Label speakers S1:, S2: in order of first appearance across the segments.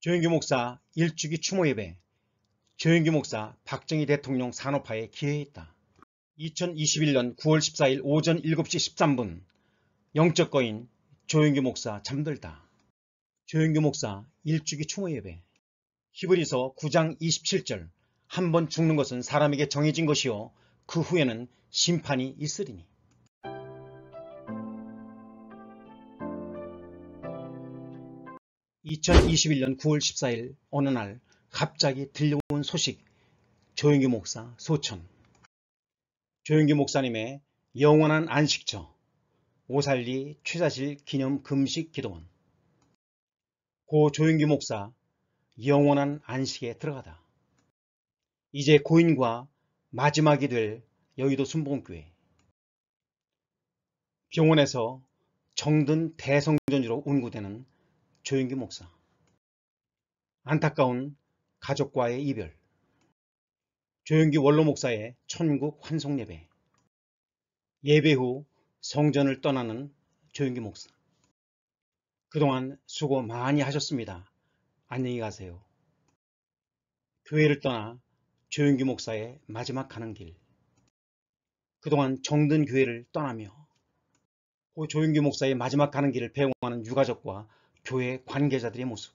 S1: 조영규 목사 일주기 추모 예배 조영규 목사 박정희 대통령 산업화에 기여했다. 2021년 9월 14일 오전 7시 13분 영적 거인 조영규 목사 잠들다. 조영규 목사 일주기 추모 예배 히브리서 9장 27절 한번 죽는 것은 사람에게 정해진 것이요 그 후에는 심판이 있으리니 2021년 9월 14일 어느 날 갑자기 들려온 소식 조영규 목사 소천 조영규 목사님의 영원한 안식처 오살리 최자실 기념 금식 기도원 고 조영규 목사 영원한 안식에 들어가다 이제 고인과 마지막이 될 여의도 순복음교회 병원에서 정든 대성전으로 운구되는 조윤기 목사 안타까운 가족과의 이별 조윤기 원로 목사의 천국 환송 예배 예배 후 성전을 떠나는 조윤기 목사 그동안 수고 많이 하셨습니다. 안녕히 가세요. 교회를 떠나 조윤기 목사의 마지막 가는 길 그동안 정든 교회를 떠나며 그 조윤기 목사의 마지막 가는 길을 배웅하는 유가족과 교회 관계자들의 모습,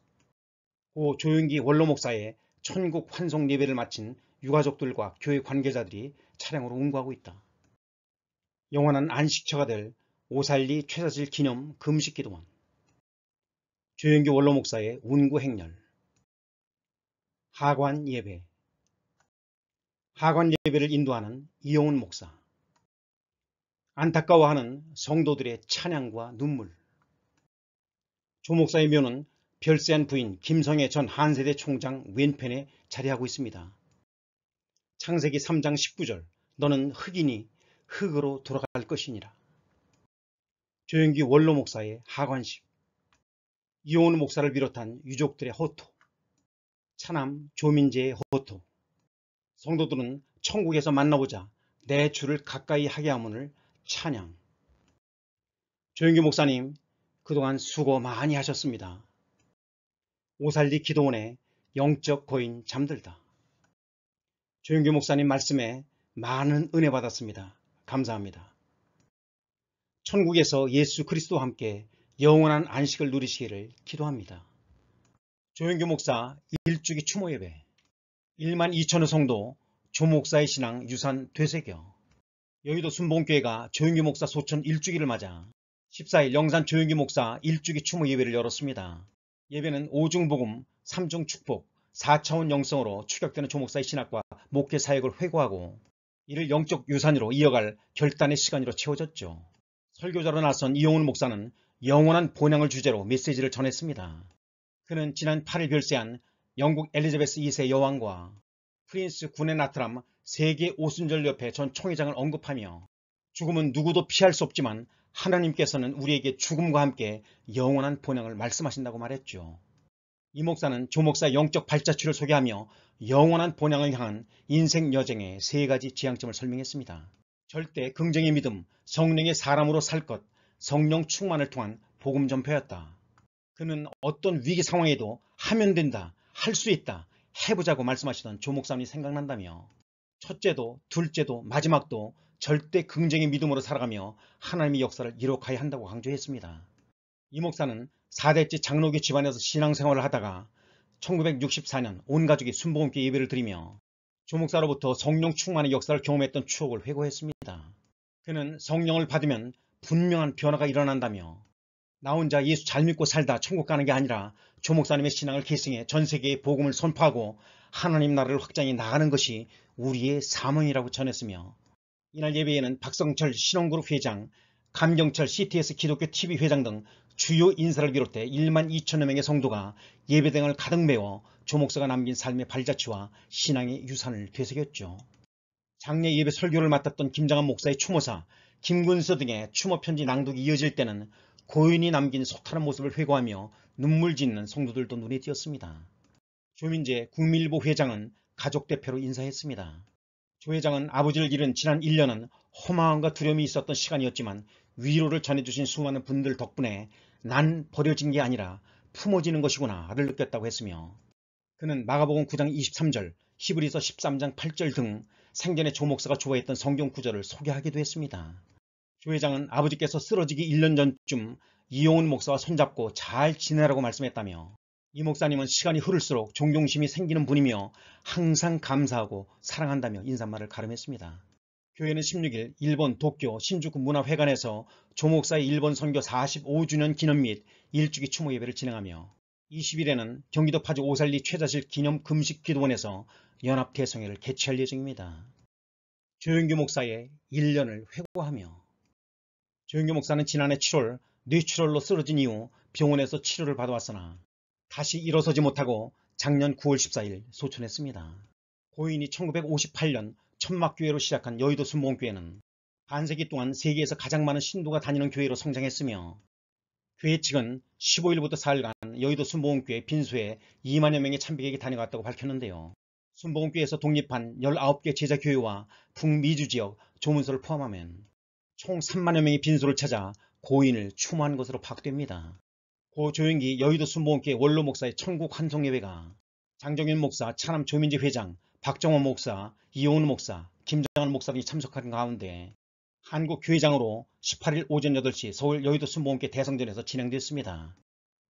S1: 고 조윤기 원로 목사의 천국 환송 예배를 마친 유가족들과 교회 관계자들이 차량으로 응고하고 있다. 영원한 안식처가 될 오살리 최사실 기념 금식기도원 조영기 원로 목사의 운구 행렬 하관 예배 하관 예배를 인도하는 이용훈 목사 안타까워하는 성도들의 찬양과 눈물 조 목사의 묘는 별세한 부인 김성애 전 한세대 총장 왼편에 자리하고 있습니다. 창세기 3장 19절 너는 흑인이 흑으로 돌아갈 것이니라. 조영기 원로 목사의 하관식 이혼 목사를 비롯한 유족들의 호토 차남 조민재의 호토 성도들은 천국에서 만나보자 내 주를 가까이 하게 함을 찬양 조영기 목사님 그동안 수고 많이 하셨습니다. 오살리 기도원의 영적 고인 잠들다. 조영규 목사님 말씀에 많은 은혜 받았습니다. 감사합니다. 천국에서 예수 그리스도와 함께 영원한 안식을 누리시기를 기도합니다. 조영규 목사 일주기 추모 예배 1만 2천여 성도 조 목사의 신앙 유산 되새겨 여의도 순봉교회가 조영규 목사 소천 일주기를 맞아 14일 영산 조영기 목사 일주기 추모 예배를 열었습니다. 예배는 오중 복음, 3중 축복, 4차원 영성으로 추격되는 조목사의 신학과 목회 사역을 회고하고 이를 영적 유산으로 이어갈 결단의 시간으로 채워졌죠. 설교자로 나선 이용훈 목사는 영원한 본향을 주제로 메시지를 전했습니다. 그는 지난 8일 별세한 영국 엘리자베스 2세 여왕과 프린스 군의 나트람 세계 오순절 옆에 전 총회장을 언급하며 죽음은 누구도 피할 수 없지만 하나님께서는 우리에게 죽음과 함께 영원한 본향을 말씀하신다고 말했죠. 이 목사는 조목사 영적 발자취를 소개하며 영원한 본향을 향한 인생 여정의 세 가지 지향점을 설명했습니다. 절대 긍정의 믿음, 성령의 사람으로 살 것, 성령 충만을 통한 복음 전표였다. 그는 어떤 위기 상황에도 하면 된다, 할 수 있다, 해보자고 말씀하시던 조목사님이 생각난다며 첫째도 둘째도 마지막도 절대 긍정의 믿음으로 살아가며 하나님의 역사를 이룩하여야 한다고 강조했습니다. 이 목사는 4대째 장로교 집안에서 신앙생활을 하다가 1964년 온 가족이 순복음교 예배를 드리며 조목사로부터 성령 충만의 역사를 경험했던 추억을 회고했습니다. 그는 성령을 받으면 분명한 변화가 일어난다며 나 혼자 예수 잘 믿고 살다 천국 가는 게 아니라 조목사님의 신앙을 계승해 전 세계에 복음을 선포하고 하나님 나라를 확장해 나가는 것이 우리의 사명이라고 전했으며 이날 예배에는 박성철 신혼그룹 회장, 감경철 CTS 기독교 TV 회장 등 주요 인사를 비롯해 1만 2천여 명의 성도가 예배당을 가득 메워 조목사가 남긴 삶의 발자취와 신앙의 유산을 되새겼죠. 장례 예배 설교를 맡았던 김장한 목사의 추모사, 김군서 등의 추모 편지 낭독이 이어질 때는 고인이 남긴 속타는 모습을 회고하며 눈물 짓는 성도들도 눈에 띄었습니다. 조민재 국민일보 회장은 가족 대표로 인사했습니다. 조회장은 아버지를 잃은 지난 1년은 허망함과 두려움이 있었던 시간이었지만 위로를 전해주신 수많은 분들 덕분에 난 버려진 게 아니라 품어지는 것이구나를 느꼈다고 했으며 그는 마가복음 9장 23절, 히브리서 13장 8절 등 생전에 조목사가 좋아했던 성경 구절을 소개하기도 했습니다. 조회장은 아버지께서 쓰러지기 1년 전쯤 이용훈 목사와 손잡고 잘 지내라고 말씀했다며 이 목사님은 시간이 흐를수록 존경심이 생기는 분이며 항상 감사하고 사랑한다며 인사말을 가름했습니다. 교회는 16일 일본 도쿄 신주쿠 문화회관에서 조목사의 일본 선교 45주년 기념 및 일주기 추모 예배를 진행하며 20일에는 경기도 파주 오살리 최자실 기념 금식 기도원에서 연합 대성회를 개최할 예정입니다. 조영규 목사의 1년을 회고하며 조영규 목사는 지난해 7월 뇌출혈로 쓰러진 이후 병원에서 치료를 받아왔으나 다시 일어서지 못하고 작년 9월 14일 소천했습니다. 고인이 1958년 천막교회로 시작한 여의도 순봉교회는 반세기 동안 세계에서 가장 많은 신도가 다니는 교회로 성장했으며 교회 측은 15일부터 4일간 여의도 순복음교회 빈소에 2만여 명의 참배객이 다녀갔다고 밝혔는데요. 순복음교회에서 독립한 19개 제자교회와 북미주 지역 조문서를 포함하면 총 3만여 명이 빈소를 찾아 고인을 추모한 것으로 파악됩니다. 고 조영기 여의도 순복음교회 원로 목사의 천국 환송예배가 장정윤 목사, 차남 조민지 회장, 박정원 목사, 이용훈 목사, 김정환 목사등이 참석한 가운데 한국교회장으로 18일 오전 8시 서울 여의도 순복음교회 대성전에서 진행됐습니다.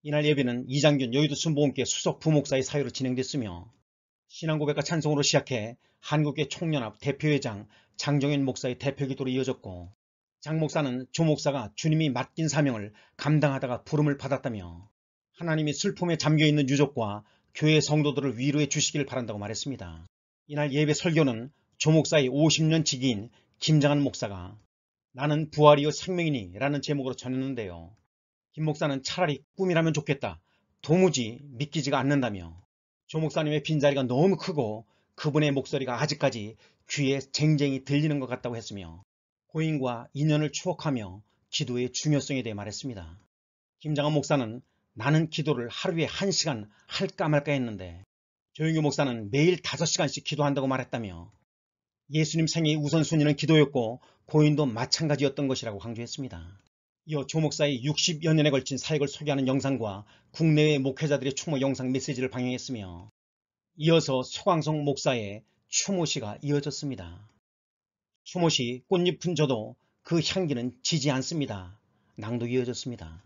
S1: 이날 예배는 이장균 여의도 순복음교회 수석 부목사의 사유로 진행됐으며 신앙고백과 찬송으로 시작해 한국의 총연합 대표회장 장정윤 목사의 대표기도로 이어졌고 장 목사는 조 목사가 주님이 맡긴 사명을 감당하다가 부름을 받았다며 하나님이 슬픔에 잠겨있는 유족과 교회 성도들을 위로해 주시길 바란다고 말했습니다. 이날 예배 설교는 조 목사의 50년 지기인 김장한 목사가 나는 부활이요 생명이니 라는 제목으로 전했는데요. 김 목사는 차라리 꿈이라면 좋겠다. 도무지 믿기지가 않는다며 조 목사님의 빈자리가 너무 크고 그분의 목소리가 아직까지 귀에 쟁쟁이 들리는 것 같다고 했으며 고인과 인연을 추억하며 기도의 중요성에 대해 말했습니다. 김장원 목사는 나는 기도를 하루에 1시간 할까 말까 했는데 조영규 목사는 매일 5시간씩 기도한다고 말했다며 예수님 생의 우선순위는 기도였고 고인도 마찬가지였던 것이라고 강조했습니다. 이어 조 목사의 60여 년에 걸친 사역을 소개하는 영상과 국내외 목회자들의 추모 영상 메시지를 방영했으며 이어서 소광성 목사의 추모 시가 이어졌습니다. 수모씨 꽃잎은 저도 그 향기는 지지 않습니다. 낭독 이어졌습니다.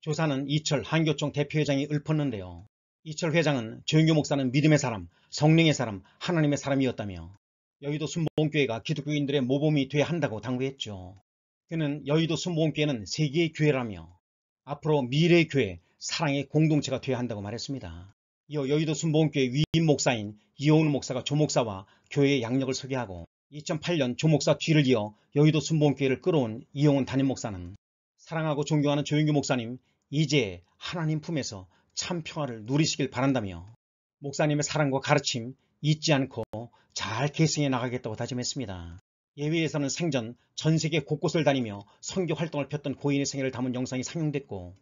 S1: 조사는 이철 한교총 대표회장이 읊었는데요. 이철 회장은 조영규 목사는 믿음의 사람, 성령의 사람, 하나님의 사람이었다며 여의도 순복음교회가 기독교인들의 모범이 돼야 한다고 당부했죠. 그는 여의도 순복음교회는 세계의 교회라며 앞으로 미래의 교회, 사랑의 공동체가 돼야 한다고 말했습니다. 이어 여의도 순복음교회 위임 목사인 이호은 목사가 조 목사와 교회의 양력을 소개하고 2008년 조목사 뒤를 이어 여의도 순복음교회를 끌어온 이용훈 담임 목사는 사랑하고 존경하는 조영규 목사님 이제 하나님 품에서 참 평화를 누리시길 바란다며 목사님의 사랑과 가르침 잊지 않고 잘 계승해 나가겠다고 다짐했습니다. 예외에서는 생전 전 세계 곳곳을 다니며 선교 활동을 폈던 고인의 생애를 담은 영상이 상영됐고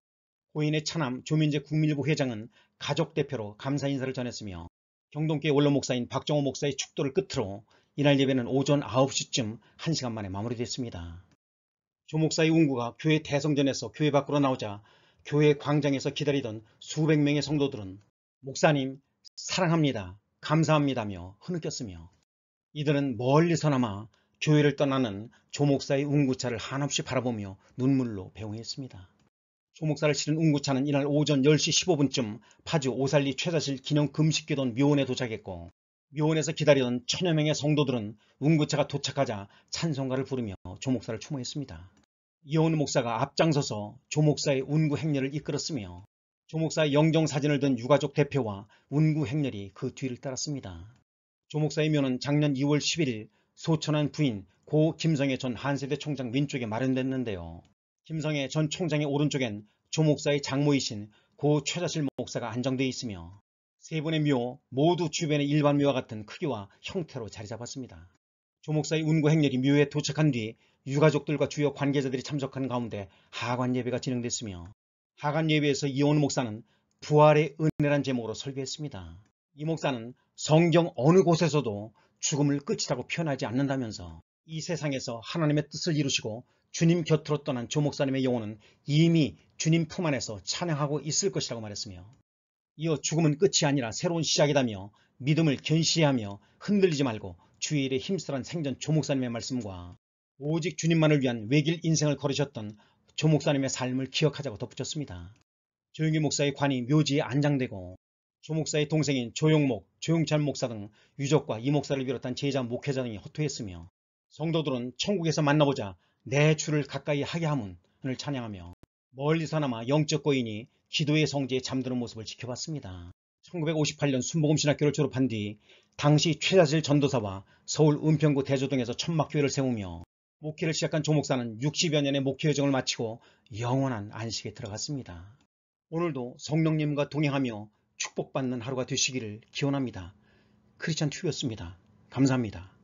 S1: 고인의 차남 조민재 국민일보 회장은 가족 대표로 감사 인사를 전했으며 경동계 원로 목사인 박정호 목사의 축도를 끝으로 이날 예배는 오전 9시쯤 1시간 만에 마무리됐습니다. 조목사의 운구가 교회 대성전에서 교회 밖으로 나오자 교회 광장에서 기다리던 수백 명의 성도들은 목사님 사랑합니다. 감사합니다며 흐느꼈으며 이들은 멀리서나마 교회를 떠나는 조목사의 운구차를 한없이 바라보며 눈물로 배웅했습니다. 조목사를 실은 운구차는 이날 오전 10시 15분쯤 파주 오살리 최사실 기념 금식기도원 묘원에 도착했고 묘원에서 기다리던 천여 명의 성도들은 운구차가 도착하자 찬송가를 부르며 조목사를 추모했습니다. 이온 목사가 앞장서서 조목사의 운구 행렬을 이끌었으며 조목사의 영정 사진을 든 유가족 대표와 운구 행렬이 그 뒤를 따랐습니다. 조목사의 묘는 작년 2월 11일 소천한 부인 고 김성애 전 한세대 총장 왼쪽에 마련됐는데요. 김성애 전 총장의 오른쪽엔 조목사의 장모이신 고 최자실 목사가 안정되어 있으며 세 번의 묘 모두 주변의 일반 묘와 같은 크기와 형태로 자리 잡았습니다. 조목사의 운과 행렬이 묘에 도착한 뒤 유가족들과 주요 관계자들이 참석한 가운데 하관 예배가 진행됐으며 하관 예배에서 이온 목사는 부활의 은혜란 제목으로 설교했습니다. 이 목사는 성경 어느 곳에서도 죽음을 끝이라고 표현하지 않는다면서 이 세상에서 하나님의 뜻을 이루시고 주님 곁으로 떠난 조 목사님의 영혼은 이미 주님 품 안에서 찬양하고 있을 것이라고 말했으며 이어 죽음은 끝이 아니라 새로운 시작이다며 믿음을 견시하며 흔들리지 말고 주의 일에 힘쓰란 생전 조목사님의 말씀과 오직 주님만을 위한 외길 인생을 걸으셨던 조목사님의 삶을 기억하자고 덧붙였습니다. 조용기 목사의 관이 묘지에 안장되고 조목사의 동생인 조용목, 조용찬 목사 등 유족과 이 목사를 비롯한 제자 목회자 등이 호투했으며 성도들은 천국에서 만나보자 내 주를 가까이 하게 함은을 찬양하며 멀리서나마 영적 고인이 기도의 성지에 잠드는 모습을 지켜봤습니다. 1958년 순복음신학교를 졸업한 뒤 당시 최자실 전도사와 서울 은평구 대조동에서 천막교회를 세우며 목회를 시작한 조목사는 60여 년의 목회 여정을 마치고 영원한 안식에 들어갔습니다. 오늘도 성령님과 동행하며 축복받는 하루가 되시기를 기원합니다. 크리스찬 튜브였습니다. 감사합니다.